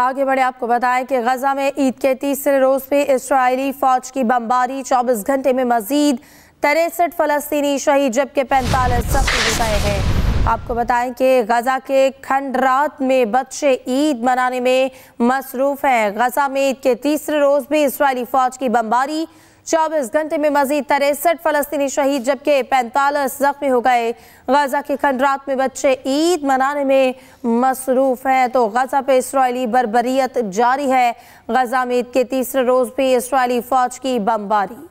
आगे बढ़े आपको बताएं कि गजा में ईद के तीसरे रोज पे इसराइली फौज की बमबारी चौबीस घंटे में मजीद तिरसठ फलस्तीनी शहीद जबकि पैंतालीस सफी बताए हैं आपको बताएं कि गजा के खंडरात में बच्चे ईद मनाने में मसरूफ हैं गजा में ईद के तीसरे रोज भी इसराइली फौज की बमबारी चौबीस घंटे में मजीद तिरसठ फलस्तीनी शहीद जबकि पैंतालीस जख्मी हो गए गजा के खंडरात में बच्चे ईद मनाने में मसरूफ हैं तो गजा पर इसराइली बरबरीत जारी है गजा में ईद के तीसरे रोज़ भी इसराइली फ़ौज की बमबारी